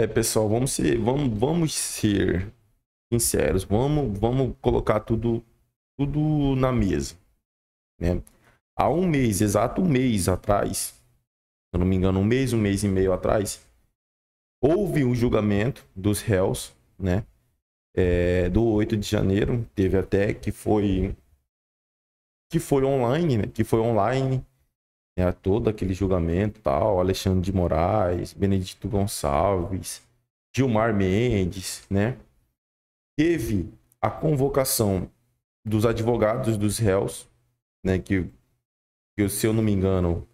É, pessoal, vamos ser, vamos, vamos ser sinceros, vamos, vamos colocar tudo, tudo na mesa, né? Há um mês, exato um mês atrás, se eu não me engano, um mês, um mês e meio atrás, houve um julgamento dos réus, né? É, do 8 de janeiro, teve até que foi que foi online, né? Que foi online é todo aquele julgamento tal, Alexandre de Moraes, Benedito Gonçalves, Gilmar Mendes, né? Teve a convocação dos advogados dos réus, né, que, que se eu não me engano,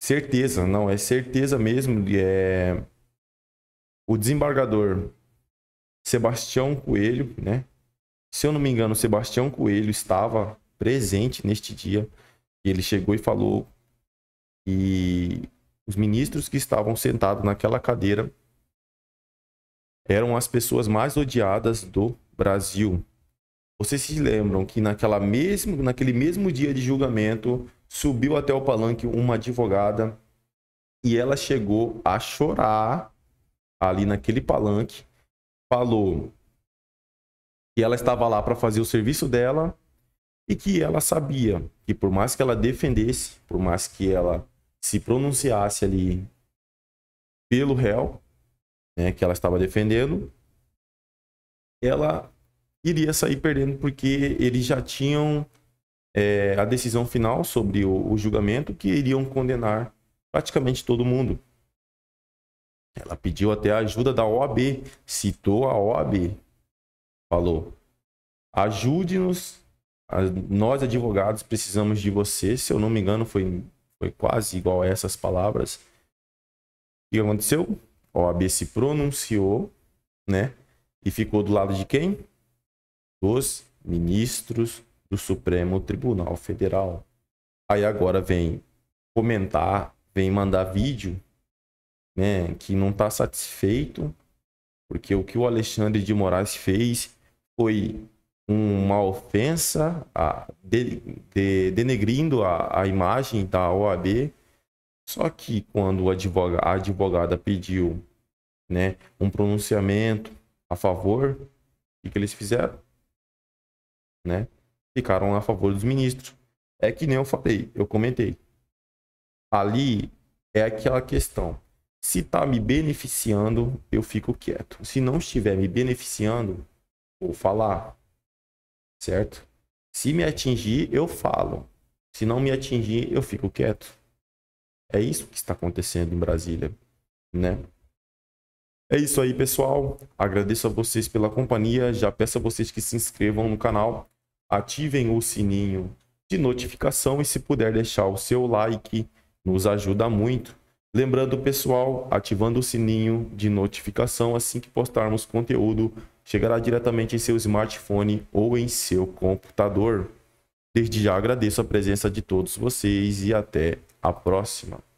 certeza, não, é certeza mesmo, é o desembargador Sebastião Coelho, né? Se eu não me engano, Sebastião Coelho estava presente neste dia. Ele chegou e falou que os ministros que estavam sentados naquela cadeira eram as pessoas mais odiadas do Brasil. Vocês se lembram que naquela mesmo, naquele mesmo dia de julgamento subiu até o palanque uma advogada e ela chegou a chorar ali naquele palanque, falou que ela estava lá para fazer o serviço dela e que ela sabia que por mais que ela defendesse, por mais que ela se pronunciasse ali pelo réu, né, que ela estava defendendo, ela iria sair perdendo porque eles já tinham é, a decisão final sobre o, o, julgamento que iriam condenar praticamente todo mundo. Ela pediu até a ajuda da OAB, citou a OAB, falou: ajude-nos nós advogados precisamos de você. Se eu não me engano, foi, foi quase igual a essas palavras. O que aconteceu? o OAB se pronunciou, né? E ficou do lado de quem? Dos ministros do Supremo Tribunal Federal. Aí agora vem comentar, vem mandar vídeo, né? Que não está satisfeito, porque o que o Alexandre de Moraes fez foi uma ofensa, a, de, de, denegrindo a, a imagem da OAB. Só que quando a advogada pediu né, um pronunciamento a favor, o que eles fizeram? Né? Ficaram a favor dos ministros. É que nem eu falei, eu comentei. Ali é aquela questão. Se está me beneficiando, eu fico quieto. Se não estiver me beneficiando, vou falar certo? Se me atingir, eu falo. Se não me atingir, eu fico quieto. É isso que está acontecendo em Brasília, né? É isso aí, pessoal. Agradeço a vocês pela companhia. Já peço a vocês que se inscrevam no canal, ativem o sininho de notificação e se puder deixar o seu like, nos ajuda muito. Lembrando, pessoal, ativando o sininho de notificação assim que postarmos conteúdo chegará diretamente em seu smartphone ou em seu computador. Desde já agradeço a presença de todos vocês e até a próxima.